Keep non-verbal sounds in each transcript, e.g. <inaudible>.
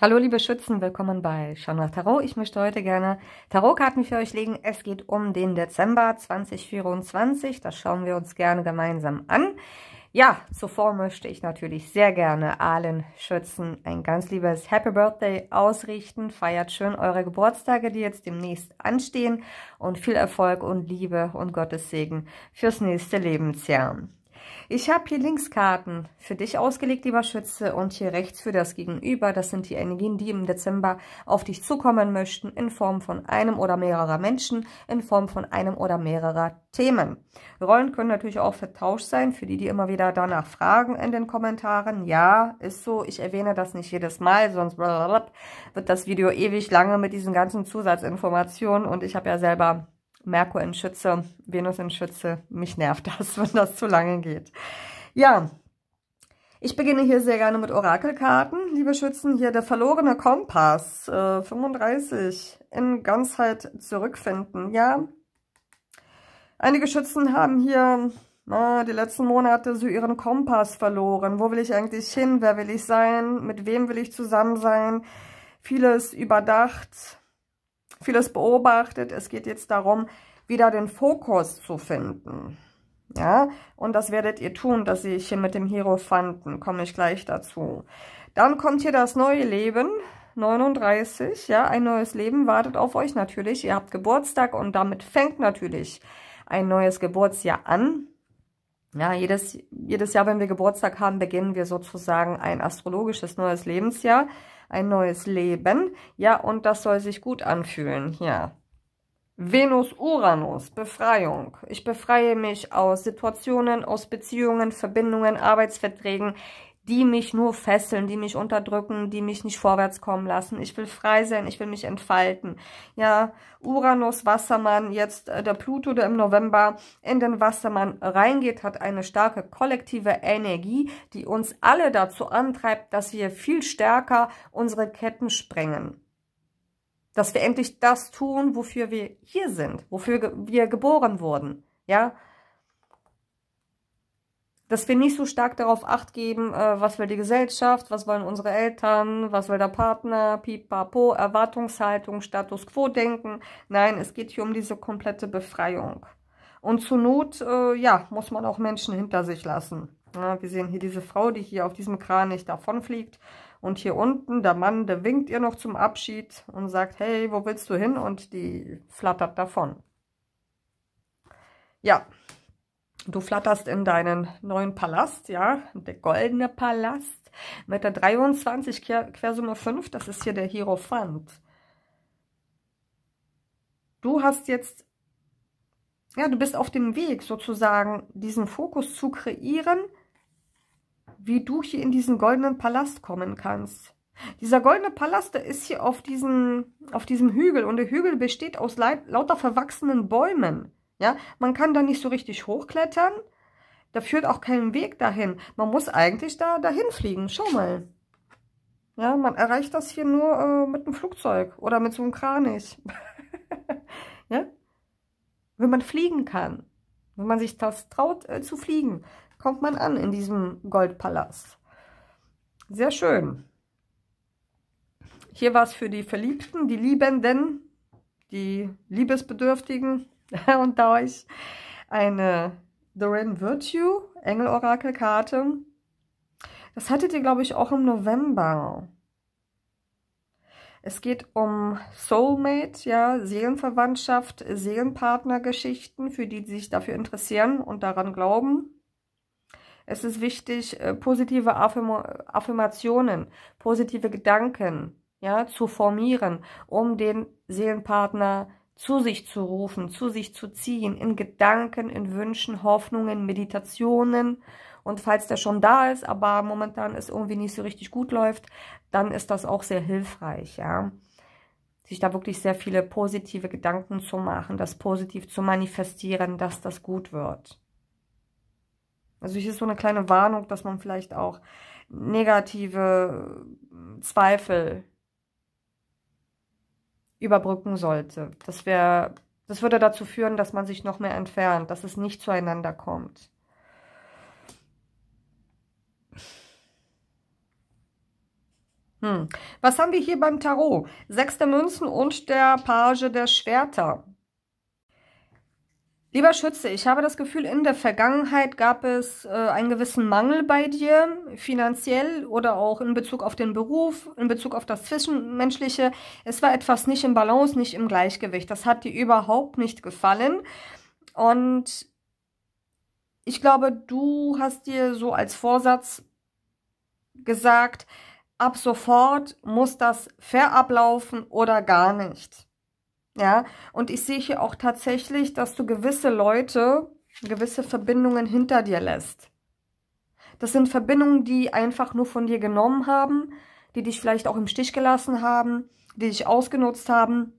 Hallo liebe Schützen, willkommen bei Shamra Tarot. Ich möchte heute gerne Tarotkarten für euch legen. Es geht um den Dezember 2024. Das schauen wir uns gerne gemeinsam an. Ja, zuvor möchte ich natürlich sehr gerne allen Schützen ein ganz liebes Happy Birthday ausrichten. Feiert schön eure Geburtstage, die jetzt demnächst anstehen. Und viel Erfolg und Liebe und Gottes Segen fürs nächste Lebensjahr. Ich habe hier links Karten für dich ausgelegt, lieber Schütze, und hier rechts für das Gegenüber. Das sind die Energien, die im Dezember auf dich zukommen möchten, in Form von einem oder mehrerer Menschen, in Form von einem oder mehrerer Themen. Rollen können natürlich auch vertauscht sein, für die, die immer wieder danach fragen in den Kommentaren. Ja, ist so, ich erwähne das nicht jedes Mal, sonst wird das Video ewig lange mit diesen ganzen Zusatzinformationen und ich habe ja selber Merkur in Schütze, Venus in Schütze. Mich nervt das, <laughs> wenn das zu lange geht. Ja, ich beginne hier sehr gerne mit Orakelkarten. Liebe Schützen, hier der verlorene Kompass, äh, 35, in Ganzheit zurückfinden. Ja, einige Schützen haben hier na, die letzten Monate so ihren Kompass verloren. Wo will ich eigentlich hin? Wer will ich sein? Mit wem will ich zusammen sein? Vieles überdacht vieles beobachtet. Es geht jetzt darum, wieder den Fokus zu finden. Ja, und das werdet ihr tun, dass ich hier mit dem Hero fanden. komme ich gleich dazu. Dann kommt hier das neue Leben, 39, ja, ein neues Leben wartet auf euch natürlich. Ihr habt Geburtstag und damit fängt natürlich ein neues Geburtsjahr an. Ja, jedes, jedes Jahr, wenn wir Geburtstag haben, beginnen wir sozusagen ein astrologisches neues Lebensjahr ein neues Leben. Ja, und das soll sich gut anfühlen hier. Venus Uranus, Befreiung. Ich befreie mich aus Situationen, aus Beziehungen, Verbindungen, Arbeitsverträgen, die mich nur fesseln, die mich unterdrücken, die mich nicht vorwärts kommen lassen. Ich will frei sein, ich will mich entfalten. Ja, Uranus, Wassermann, jetzt äh, der Pluto, der im November in den Wassermann reingeht, hat eine starke kollektive Energie, die uns alle dazu antreibt, dass wir viel stärker unsere Ketten sprengen. Dass wir endlich das tun, wofür wir hier sind, wofür wir geboren wurden. Ja, dass wir nicht so stark darauf acht geben, äh, was will die Gesellschaft, was wollen unsere Eltern, was will der Partner, pipapo, Erwartungshaltung, Status quo denken. Nein, es geht hier um diese komplette Befreiung. Und zur Not, äh, ja, muss man auch Menschen hinter sich lassen. Ja, wir sehen hier diese Frau, die hier auf diesem Kranich davonfliegt. Und hier unten, der Mann, der winkt ihr noch zum Abschied und sagt, hey, wo willst du hin? Und die flattert davon. Ja, Du flatterst in deinen neuen Palast, ja, der goldene Palast mit der 23 Quersumme 5, das ist hier der Hierophant. Du hast jetzt, ja, du bist auf dem Weg sozusagen, diesen Fokus zu kreieren, wie du hier in diesen goldenen Palast kommen kannst. Dieser goldene Palast, der ist hier auf, diesen, auf diesem Hügel und der Hügel besteht aus lauter verwachsenen Bäumen. Ja, man kann da nicht so richtig hochklettern. Da führt auch kein Weg dahin. Man muss eigentlich da dahin fliegen. Schau mal. Ja, man erreicht das hier nur äh, mit einem Flugzeug oder mit so einem Kranich. <laughs> ja? Wenn man fliegen kann, wenn man sich das traut äh, zu fliegen, kommt man an in diesem Goldpalast. Sehr schön. Hier war es für die Verliebten, die Liebenden, die Liebesbedürftigen. <laughs> Und da ich eine Doran Virtue engel orakel das hattet ihr, glaube ich, auch im November. Es geht um Soulmate, ja, Seelenverwandtschaft, Seelenpartnergeschichten, für die, die sich dafür interessieren und daran glauben. Es ist wichtig, äh, positive Affirm Affirmationen, positive Gedanken ja, zu formieren, um den Seelenpartner zu zu sich zu rufen, zu sich zu ziehen, in Gedanken, in Wünschen, Hoffnungen, Meditationen. Und falls der schon da ist, aber momentan es irgendwie nicht so richtig gut läuft, dann ist das auch sehr hilfreich, ja. Sich da wirklich sehr viele positive Gedanken zu machen, das positiv zu manifestieren, dass das gut wird. Also hier ist so eine kleine Warnung, dass man vielleicht auch negative Zweifel überbrücken sollte. Das, wär, das würde dazu führen, dass man sich noch mehr entfernt, dass es nicht zueinander kommt. Hm. Was haben wir hier beim Tarot? Sechste Münzen und der Page der Schwerter. Lieber Schütze, ich habe das Gefühl, in der Vergangenheit gab es äh, einen gewissen Mangel bei dir, finanziell oder auch in Bezug auf den Beruf, in Bezug auf das Zwischenmenschliche. Es war etwas nicht im Balance, nicht im Gleichgewicht. Das hat dir überhaupt nicht gefallen. Und ich glaube, du hast dir so als Vorsatz gesagt, ab sofort muss das fair ablaufen oder gar nicht. Ja, und ich sehe hier auch tatsächlich, dass du gewisse Leute, gewisse Verbindungen hinter dir lässt. Das sind Verbindungen, die einfach nur von dir genommen haben, die dich vielleicht auch im Stich gelassen haben, die dich ausgenutzt haben.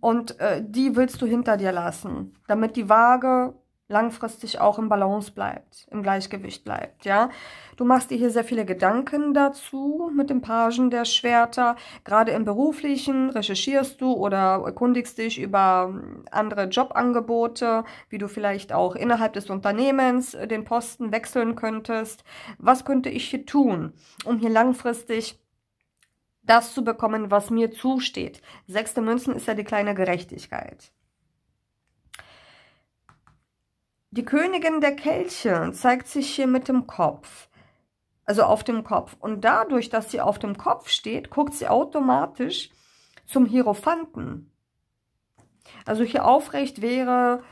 Und äh, die willst du hinter dir lassen, damit die Waage langfristig auch im Balance bleibt, im Gleichgewicht bleibt, ja. Du machst dir hier sehr viele Gedanken dazu mit dem Pagen der Schwerter. Gerade im Beruflichen recherchierst du oder erkundigst dich über hm, andere Jobangebote, wie du vielleicht auch innerhalb des Unternehmens äh, den Posten wechseln könntest. Was könnte ich hier tun, um hier langfristig das zu bekommen, was mir zusteht? Sechste Münzen ist ja die kleine Gerechtigkeit. Die Königin der Kelche zeigt sich hier mit dem Kopf, also auf dem Kopf. Und dadurch, dass sie auf dem Kopf steht, guckt sie automatisch zum Hierophanten. Also hier aufrecht wäre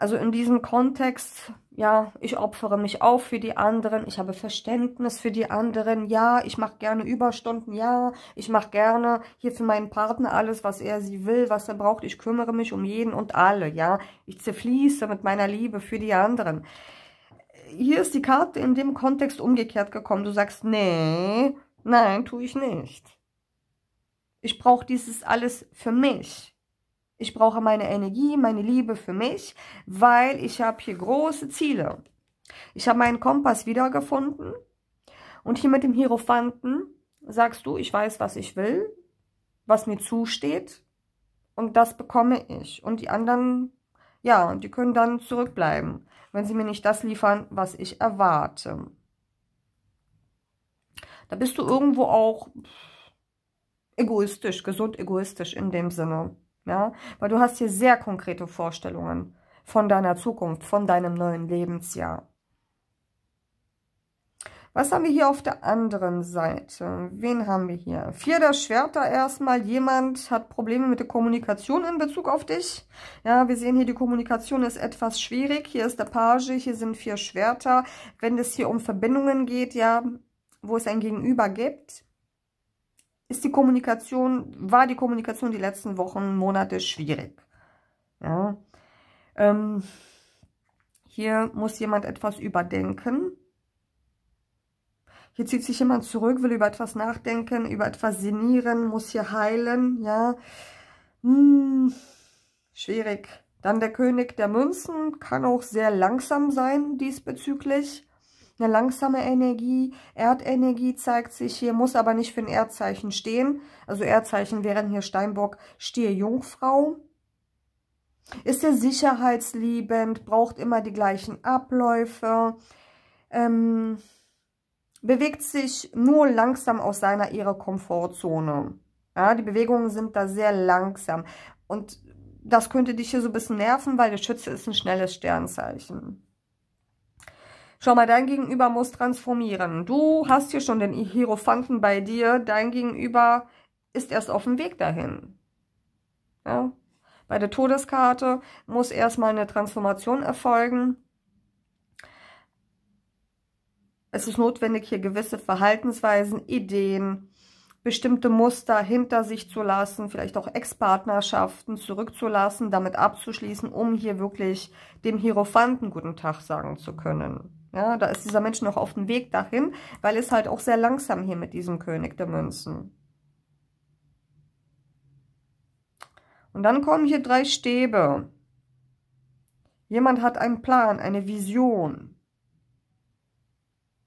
also in diesem Kontext, ja, ich opfere mich auf für die anderen, ich habe Verständnis für die anderen, ja, ich mache gerne Überstunden, ja, ich mache gerne hier für meinen Partner alles, was er sie will, was er braucht, ich kümmere mich um jeden und alle, ja, ich zerfließe mit meiner Liebe für die anderen. Hier ist die Karte in dem Kontext umgekehrt gekommen, du sagst, nee, nein, tue ich nicht. Ich brauche dieses alles für mich. Ich brauche meine Energie, meine Liebe für mich, weil ich habe hier große Ziele. Ich habe meinen Kompass wiedergefunden und hier mit dem Hierophanten sagst du, ich weiß, was ich will, was mir zusteht und das bekomme ich. Und die anderen, ja, die können dann zurückbleiben, wenn sie mir nicht das liefern, was ich erwarte. Da bist du irgendwo auch egoistisch, gesund egoistisch in dem Sinne. Ja? Weil du hast hier sehr konkrete Vorstellungen von deiner Zukunft, von deinem neuen Lebensjahr. Was haben wir hier auf der anderen Seite? Wen haben wir hier? Vier der Schwerter erstmal. Jemand hat Probleme mit der Kommunikation in Bezug auf dich. Ja, wir sehen hier, die Kommunikation ist etwas schwierig. Hier ist der Page, hier sind vier Schwerter. Wenn es hier um Verbindungen geht, ja, wo es ein Gegenüber gibt, ist die Kommunikation, war die Kommunikation die letzten Wochen, Monate schwierig. Ja. Ähm, hier muss jemand etwas überdenken. Hier zieht sich jemand zurück, will über etwas nachdenken, über etwas sinnieren, muss hier heilen, ja. Hm, schwierig. Dann der König der Münzen kann auch sehr langsam sein diesbezüglich eine langsame Energie. Erdenergie zeigt sich hier, muss aber nicht für ein Erdzeichen stehen. Also Erdzeichen wären hier Steinbock, Stier, Jungfrau. Ist sehr sicherheitsliebend, braucht immer die gleichen Abläufe. Ähm, bewegt sich nur langsam aus seiner ihrer Komfortzone. Ja, die Bewegungen sind da sehr langsam. Und das könnte dich hier so ein bisschen nerven, weil der Schütze ist ein schnelles Sternzeichen. Schau mal, dein Gegenüber muss transformieren. Du hast hier schon den Hierophanten bei dir. Dein Gegenüber ist erst auf dem Weg dahin. Ja? Bei der Todeskarte muss erstmal eine Transformation erfolgen. Es ist notwendig, hier gewisse Verhaltensweisen, Ideen, bestimmte Muster hinter sich zu lassen, vielleicht auch Ex-Partnerschaften zurückzulassen, damit abzuschließen, um hier wirklich dem Hierophanten guten Tag sagen zu können. Ja, da ist dieser Mensch noch auf dem Weg dahin, weil es halt auch sehr langsam hier mit diesem König der Münzen. Und dann kommen hier drei Stäbe. Jemand hat einen Plan, eine Vision.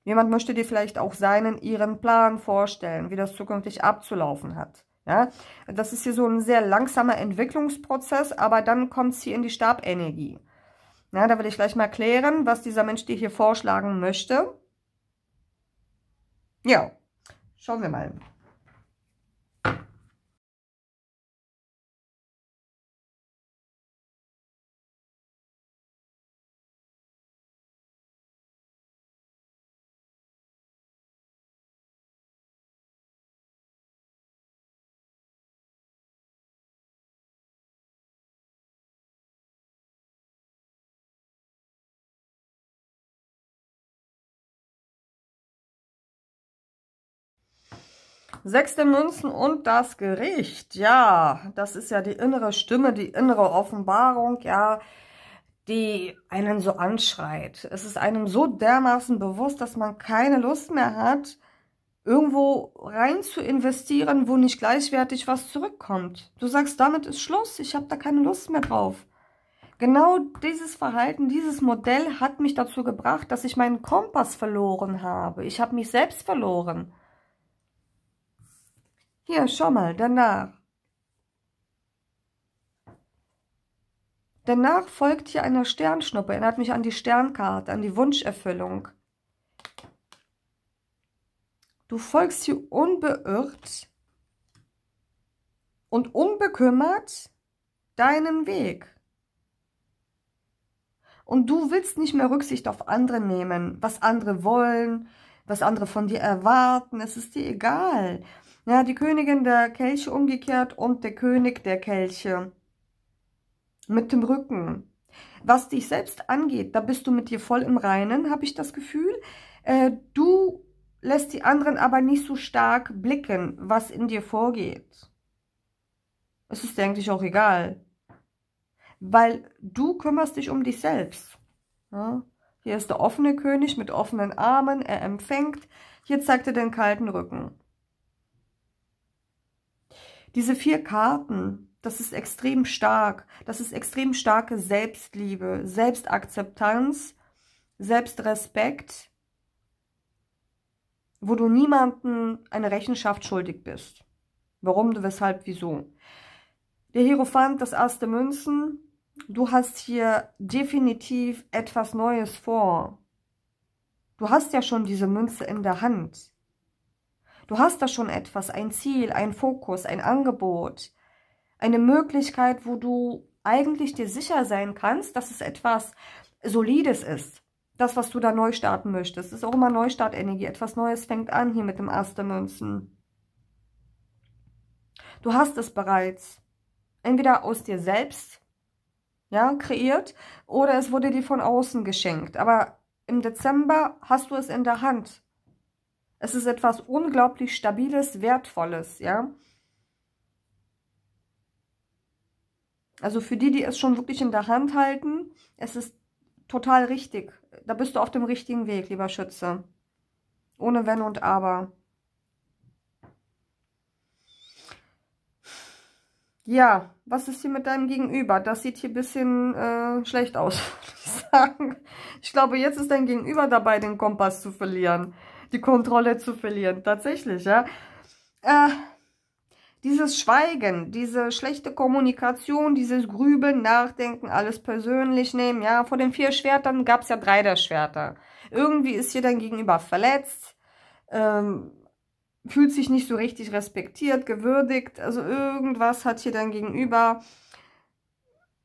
Jemand möchte dir vielleicht auch seinen, ihren Plan vorstellen, wie das zukünftig abzulaufen hat. Ja, das ist hier so ein sehr langsamer Entwicklungsprozess, aber dann kommt es hier in die Stabenergie. Ja, da will ich gleich mal klären, was dieser Mensch dir hier vorschlagen möchte. Ja, schauen wir mal. Sechs der Münzen und das Gericht. Ja, das ist ja die innere Stimme, die innere Offenbarung, ja, die einen so anschreit. Es ist einem so dermaßen bewusst, dass man keine Lust mehr hat, irgendwo rein zu investieren, wo nicht gleichwertig was zurückkommt. Du sagst, damit ist Schluss, ich habe da keine Lust mehr drauf. Genau dieses Verhalten, dieses Modell hat mich dazu gebracht, dass ich meinen Kompass verloren habe. Ich habe mich selbst verloren. Hier, schau mal, danach. Danach folgt hier einer Sternschnuppe. Erinnert mich an die Sternkarte, an die Wunscherfüllung. Du folgst hier unbeirrt und unbekümmert deinen Weg. Und du willst nicht mehr Rücksicht auf andere nehmen, was andere wollen, was andere von dir erwarten. Es ist dir egal. Ja, die Königin der Kelche umgekehrt und der König der Kelche mit dem Rücken. Was dich selbst angeht, da bist du mit dir voll im Reinen, habe ich das Gefühl. Äh, du lässt die anderen aber nicht so stark blicken, was in dir vorgeht. Es ist dir eigentlich auch egal, weil du kümmerst dich um dich selbst. Ja? Hier ist der offene König mit offenen Armen, er empfängt, hier zeigt er den kalten Rücken. Diese vier Karten, das ist extrem stark. Das ist extrem starke Selbstliebe, Selbstakzeptanz, Selbstrespekt, wo du niemanden eine Rechenschaft schuldig bist. Warum, du, weshalb, wieso. Der Hierophant, das erste Münzen, du hast hier definitiv etwas Neues vor. Du hast ja schon diese Münze in der Hand. Du hast da schon etwas, ein Ziel, ein Fokus, ein Angebot, eine Möglichkeit, wo du eigentlich dir sicher sein kannst, dass es etwas Solides ist. Das, was du da neu starten möchtest, ist auch immer Neustartenergie. Etwas Neues fängt an hier mit dem Astermünzen. Du hast es bereits. Entweder aus dir selbst ja, kreiert oder es wurde dir von außen geschenkt. Aber im Dezember hast du es in der Hand. Es ist etwas unglaublich Stabiles, Wertvolles, ja. Also für die, die es schon wirklich in der Hand halten, es ist total richtig. Da bist du auf dem richtigen Weg, lieber Schütze. Ohne Wenn und Aber. Ja, was ist hier mit deinem Gegenüber? Das sieht hier ein bisschen äh, schlecht aus, <laughs> würde ich sagen. Ich glaube, jetzt ist dein Gegenüber dabei, den Kompass zu verlieren die Kontrolle zu verlieren. Tatsächlich, ja. Äh, dieses Schweigen, diese schlechte Kommunikation, dieses Grübeln, Nachdenken, alles persönlich nehmen. Ja, vor den vier Schwertern gab es ja drei der Schwerter. Irgendwie ist hier dein Gegenüber verletzt, ähm, fühlt sich nicht so richtig respektiert, gewürdigt. Also irgendwas hat hier dein Gegenüber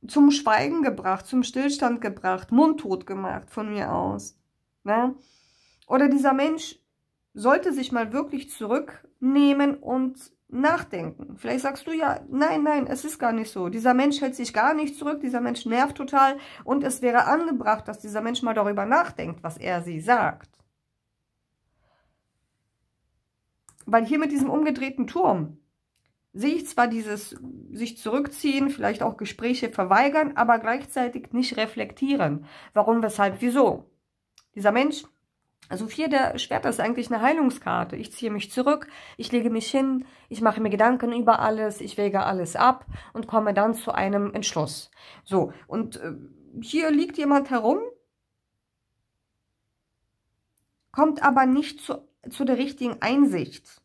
zum Schweigen gebracht, zum Stillstand gebracht, mundtot gemacht von mir aus. Ne? Oder dieser Mensch sollte sich mal wirklich zurücknehmen und nachdenken. Vielleicht sagst du ja, nein, nein, es ist gar nicht so. Dieser Mensch hält sich gar nicht zurück, dieser Mensch nervt total und es wäre angebracht, dass dieser Mensch mal darüber nachdenkt, was er sie sagt. Weil hier mit diesem umgedrehten Turm sehe ich zwar dieses sich zurückziehen, vielleicht auch Gespräche verweigern, aber gleichzeitig nicht reflektieren. Warum, weshalb, wieso? Dieser Mensch also vier der Schwerter ist eigentlich eine Heilungskarte. Ich ziehe mich zurück, ich lege mich hin, ich mache mir Gedanken über alles, ich wäge alles ab und komme dann zu einem Entschluss. So, und äh, hier liegt jemand herum, kommt aber nicht zu, zu der richtigen Einsicht.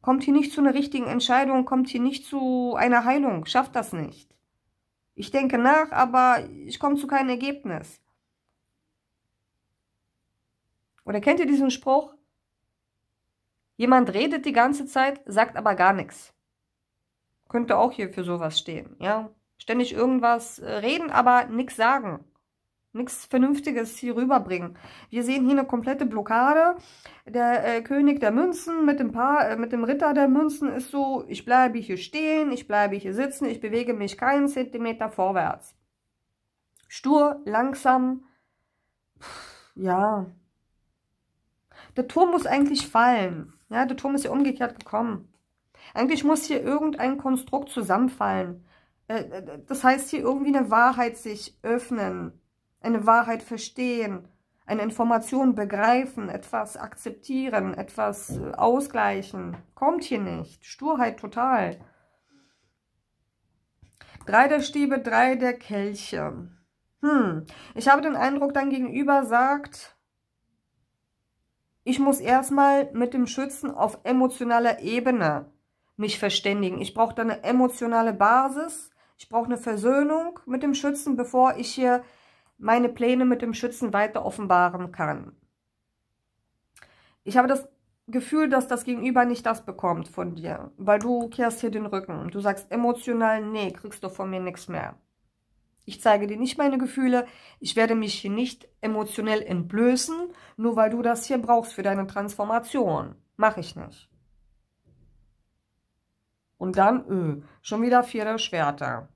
Kommt hier nicht zu einer richtigen Entscheidung, kommt hier nicht zu einer Heilung, schafft das nicht. Ich denke nach, aber ich komme zu keinem Ergebnis. Oder kennt ihr diesen Spruch? Jemand redet die ganze Zeit, sagt aber gar nichts. Könnte auch hier für sowas stehen, ja? Ständig irgendwas äh, reden, aber nichts sagen. Nichts Vernünftiges hier rüberbringen. Wir sehen hier eine komplette Blockade. Der äh, König der Münzen mit dem, Paar, äh, mit dem Ritter der Münzen ist so, ich bleibe hier stehen, ich bleibe hier sitzen, ich bewege mich keinen Zentimeter vorwärts. Stur, langsam, pff, ja, der Turm muss eigentlich fallen. Ja, der Turm ist ja umgekehrt gekommen. Eigentlich muss hier irgendein Konstrukt zusammenfallen. Äh, äh, das heißt hier irgendwie eine Wahrheit sich öffnen, eine Wahrheit verstehen, eine Information begreifen, etwas akzeptieren, etwas äh, ausgleichen. Kommt hier nicht. Sturheit total. Drei der Stäbe, drei der Kelche. Hm, ich habe den Eindruck, dein Gegenüber sagt, ich muss erstmal mit dem Schützen auf emotionaler Ebene mich verständigen. Ich brauche da eine emotionale Basis. Ich brauche eine Versöhnung mit dem Schützen, bevor ich hier meine Pläne mit dem Schützen weiter offenbaren kann. Ich habe das Gefühl, dass das Gegenüber nicht das bekommt von dir, weil du kehrst hier den Rücken. Du sagst emotional, nee, kriegst du von mir nichts mehr. Ich zeige dir nicht meine Gefühle. Ich werde mich hier nicht emotionell entblößen, nur weil du das hier brauchst für deine Transformation. Mache ich nicht. Und dann, öh, schon wieder vier Schwerter.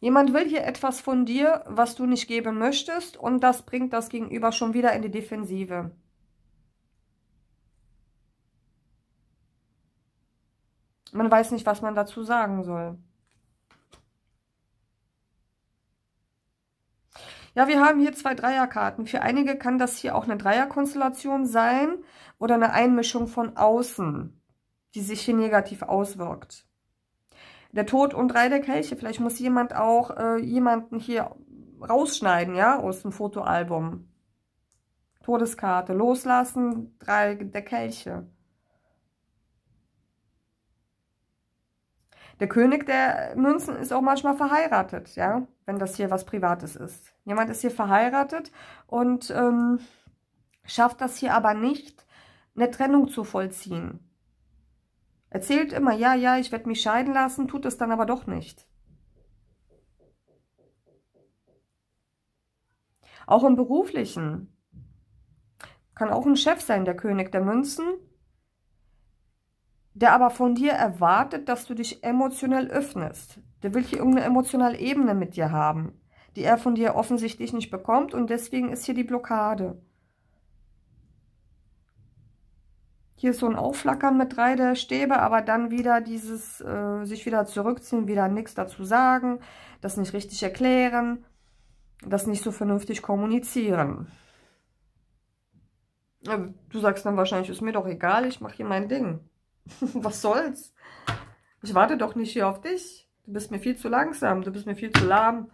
Jemand will hier etwas von dir, was du nicht geben möchtest und das bringt das Gegenüber schon wieder in die Defensive. man weiß nicht, was man dazu sagen soll. Ja, wir haben hier zwei Dreierkarten. Für einige kann das hier auch eine Dreierkonstellation sein oder eine Einmischung von außen, die sich hier negativ auswirkt. Der Tod und drei der Kelche. Vielleicht muss jemand auch äh, jemanden hier rausschneiden, ja, aus dem Fotoalbum. Todeskarte, loslassen, drei der Kelche. Der König der Münzen ist auch manchmal verheiratet, ja, wenn das hier was Privates ist. Jemand ist hier verheiratet und ähm, schafft das hier aber nicht, eine Trennung zu vollziehen. Erzählt immer, ja, ja, ich werde mich scheiden lassen, tut es dann aber doch nicht. Auch im Beruflichen. Kann auch ein Chef sein, der König der Münzen der aber von dir erwartet, dass du dich emotionell öffnest. Der will hier irgendeine emotionale Ebene mit dir haben, die er von dir offensichtlich nicht bekommt und deswegen ist hier die Blockade. Hier ist so ein Aufflackern mit drei der Stäbe, aber dann wieder dieses äh, sich wieder zurückziehen, wieder nichts dazu sagen, das nicht richtig erklären, das nicht so vernünftig kommunizieren. Äh, du sagst dann wahrscheinlich, ist mir doch egal, ich mache hier mein Ding. <laughs> Was soll's? Ich warte doch nicht hier auf dich. Du bist mir viel zu langsam. Du bist mir viel zu lahm.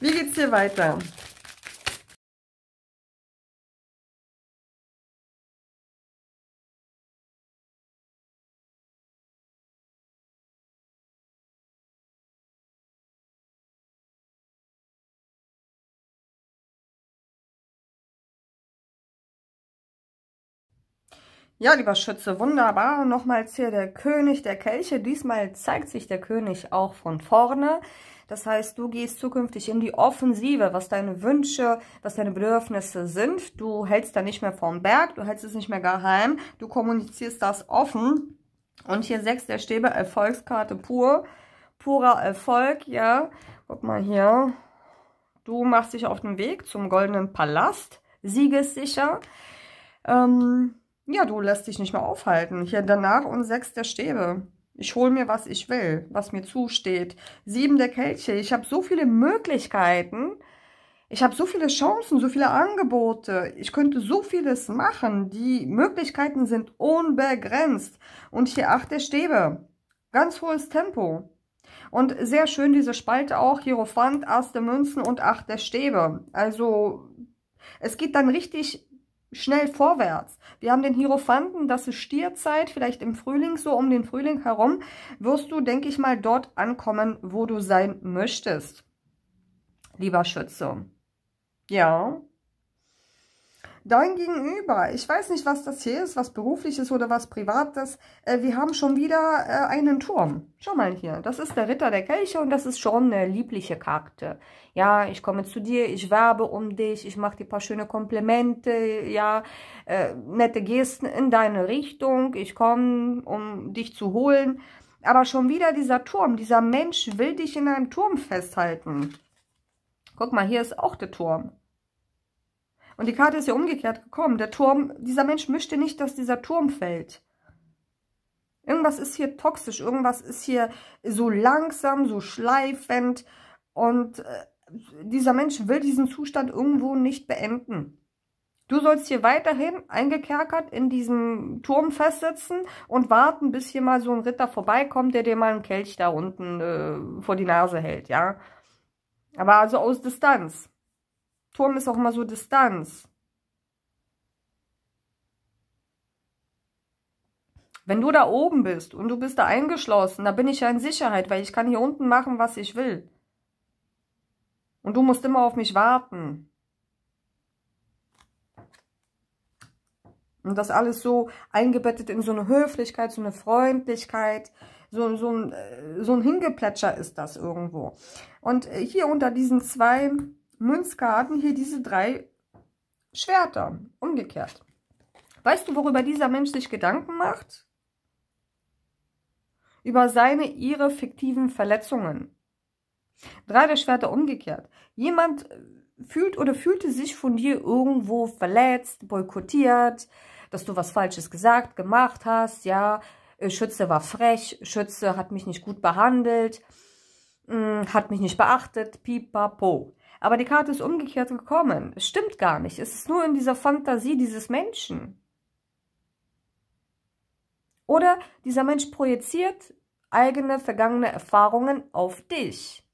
Wie geht's hier weiter? Ja, lieber Schütze, wunderbar. Nochmals hier der König der Kelche. Diesmal zeigt sich der König auch von vorne. Das heißt, du gehst zukünftig in die Offensive, was deine Wünsche, was deine Bedürfnisse sind. Du hältst da nicht mehr vorm Berg, du hältst es nicht mehr geheim, du kommunizierst das offen. Und hier sechs der Stäbe, Erfolgskarte pur, purer Erfolg, ja. Guck mal hier. Du machst dich auf den Weg zum goldenen Palast, siegessicher. Ähm, ja, du lässt dich nicht mehr aufhalten. Hier danach und sechs der Stäbe. Ich hole mir, was ich will, was mir zusteht. Sieben der Kelche. Ich habe so viele Möglichkeiten. Ich habe so viele Chancen, so viele Angebote. Ich könnte so vieles machen. Die Möglichkeiten sind unbegrenzt. Und hier acht der Stäbe. Ganz hohes Tempo. Und sehr schön diese Spalte auch. Hierophant, Ass der Münzen und acht der Stäbe. Also es geht dann richtig schnell vorwärts. Wir haben den Hierophanten, das ist Stierzeit, vielleicht im Frühling, so um den Frühling herum, wirst du, denke ich mal, dort ankommen, wo du sein möchtest, lieber Schütze. Ja, Dein Gegenüber, ich weiß nicht, was das hier ist, was berufliches oder was privates. Äh, wir haben schon wieder äh, einen Turm. Schau mal hier, das ist der Ritter der Kelche und das ist schon eine liebliche Karte. Ja, ich komme zu dir, ich werbe um dich, ich mache dir paar schöne Komplimente, ja, äh, nette Gesten in deine Richtung. Ich komme, um dich zu holen. Aber schon wieder dieser Turm, dieser Mensch will dich in einem Turm festhalten. Guck mal, hier ist auch der Turm. Und die Karte ist ja umgekehrt gekommen. Der Turm, dieser Mensch möchte nicht, dass dieser Turm fällt. Irgendwas ist hier toxisch, irgendwas ist hier so langsam, so schleifend und äh, dieser Mensch will diesen Zustand irgendwo nicht beenden. Du sollst hier weiterhin eingekerkert in diesem Turm festsitzen und warten, bis hier mal so ein Ritter vorbeikommt, der dir mal einen Kelch da unten äh, vor die Nase hält, ja. Aber also aus Distanz. Turm ist auch immer so Distanz. Wenn du da oben bist und du bist da eingeschlossen, da bin ich ja in Sicherheit, weil ich kann hier unten machen, was ich will. Und du musst immer auf mich warten. Und das alles so eingebettet in so eine Höflichkeit, so eine Freundlichkeit, so, so, ein, äh, so ein Hingeplätscher ist das irgendwo. Und äh, hier unter diesen zwei Münzkarten hier diese drei Schwerter, umgekehrt. Weißt du, worüber dieser Mensch sich Gedanken macht? Über seine, ihre fiktiven Verletzungen. Drei der Schwerter umgekehrt. Jemand äh, fühlt oder fühlte sich von dir irgendwo verletzt, boykottiert, dass du was Falsches gesagt, gemacht hast, ja, äh, Schütze war frech, Schütze hat mich nicht gut behandelt, mm, hat mich nicht beachtet, pipapo. Aber die Karte ist umgekehrt gekommen. Es stimmt gar nicht. Es ist nur in dieser Fantasie dieses Menschen. Oder dieser Mensch projiziert eigene vergangene Erfahrungen auf dich.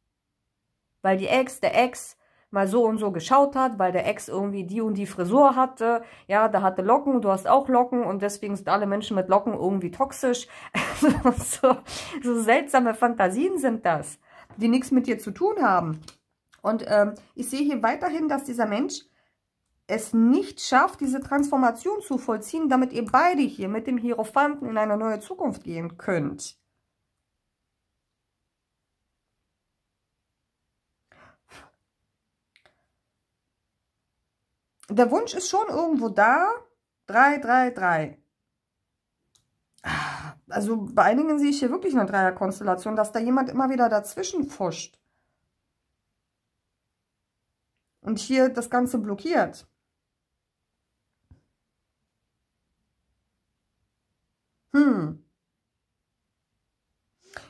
Weil die Ex, der Ex mal so und so geschaut hat, weil der Ex irgendwie die und die Frisur hatte, ja, da hatte Locken, du hast auch Locken und deswegen sind alle Menschen mit Locken irgendwie toxisch. <laughs> so, so seltsame Fantasien sind das, die nichts mit dir zu tun haben. Und ähm, ich sehe hier weiterhin, dass dieser Mensch es nicht schafft, diese Transformation zu vollziehen, damit ihr beide hier mit dem Hierophanten in eine neue Zukunft gehen könnt. Der Wunsch ist schon irgendwo da. 3, 3, 3. Also bei einigen sehe ich hier wirklich eine Dreierkonstellation, dass da jemand immer wieder dazwischen fuscht und hier das Ganze blockiert. Hm.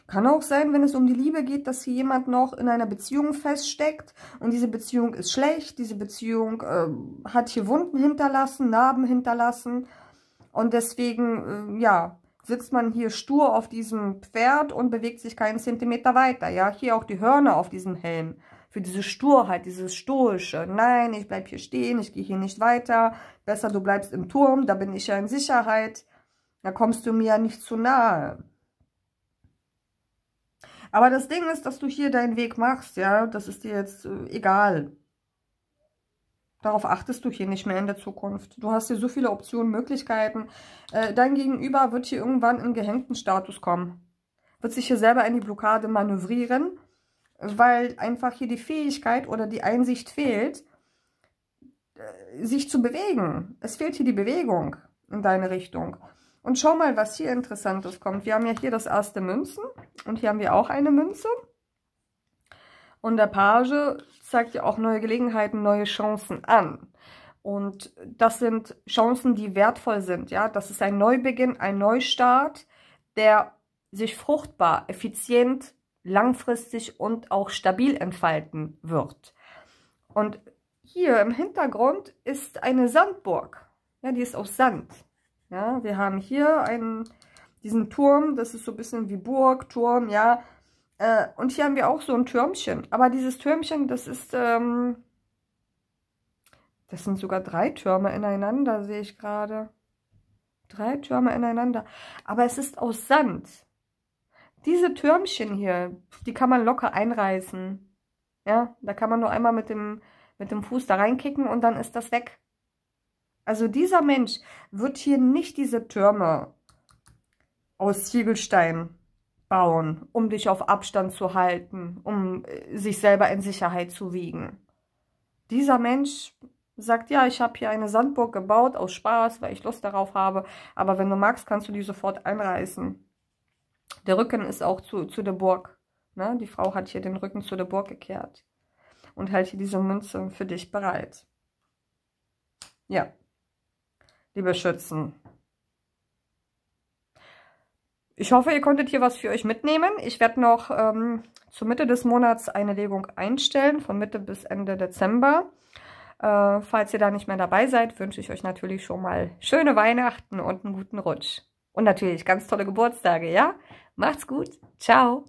Kann auch sein, wenn es um die Liebe geht, dass hier jemand noch in einer Beziehung feststeckt und diese Beziehung ist schlecht, diese Beziehung äh, hat hier Wunden hinterlassen, Narben hinterlassen und deswegen, äh, ja, sitzt man hier stur auf diesem Pferd und bewegt sich keinen Zentimeter weiter, ja, hier auch die Hörner auf diesem Helm für diese Sturheit, dieses Stoische. Nein, ich bleib hier stehen, ich gehe hier nicht weiter. Besser, du bleibst im Turm, da bin ich ja in Sicherheit. Da kommst du mir ja nicht zu nahe. Aber das Ding ist, dass du hier deinen Weg machst, ja, das ist dir jetzt äh, egal. Darauf achtest du hier nicht mehr in der Zukunft. Du hast hier so viele Optionen, Möglichkeiten. Äh, dein Gegenüber wird hier irgendwann in gehängten Status kommen. Wird sich hier selber in die Blockade manövrieren weil einfach hier die Fähigkeit oder die Einsicht fehlt, äh, sich zu bewegen. Es fehlt hier die Bewegung in deine Richtung. Und schau mal, was hier Interessantes kommt. Wir haben ja hier das erste Münzen und hier haben wir auch eine Münze. Und der Page zeigt ja auch neue Gelegenheiten, neue Chancen an. Und das sind Chancen, die wertvoll sind. Ja, Das ist ein Neubeginn, ein Neustart, der sich fruchtbar, effizient langfristig und auch stabil entfalten wird. Und hier im Hintergrund ist eine Sandburg. Ja, die ist aus Sand. Ja, wir haben hier einen, diesen Turm, das ist so ein bisschen wie Burg, Turm, ja. Äh, und hier haben wir auch so ein Türmchen. Aber dieses Türmchen, das ist, ähm, das sind sogar drei Türme ineinander, sehe ich gerade. Drei Türme ineinander. Aber es ist aus Sand. Diese Türmchen hier, die kann man locker einreißen. Ja, da kann man nur einmal mit dem, mit dem Fuß da reinkicken und dann ist das weg. Also dieser Mensch wird hier nicht diese Türme aus Ziegelstein bauen, um dich auf Abstand zu halten, um äh, sich selber in Sicherheit zu wiegen. Dieser Mensch sagt, ja, ich habe hier eine Sandburg gebaut aus Spaß, weil ich Lust darauf habe, aber wenn du magst, kannst du die sofort einreißen. Der Rücken ist auch zu, zu der Burg. Ne? Die Frau hat hier den Rücken zu der Burg gekehrt. Und hält hier diese Münze für dich bereit. Ja. Liebe Schützen. Ich hoffe, ihr konntet hier was für euch mitnehmen. Ich werde noch ähm, zur Mitte des Monats eine Legung einstellen, von Mitte bis Ende Dezember. Äh, falls ihr da nicht mehr dabei seid, wünsche ich euch natürlich schon mal schöne Weihnachten und einen guten Rutsch. Und natürlich ganz tolle Geburtstage, ja? Macht's gut. Ciao.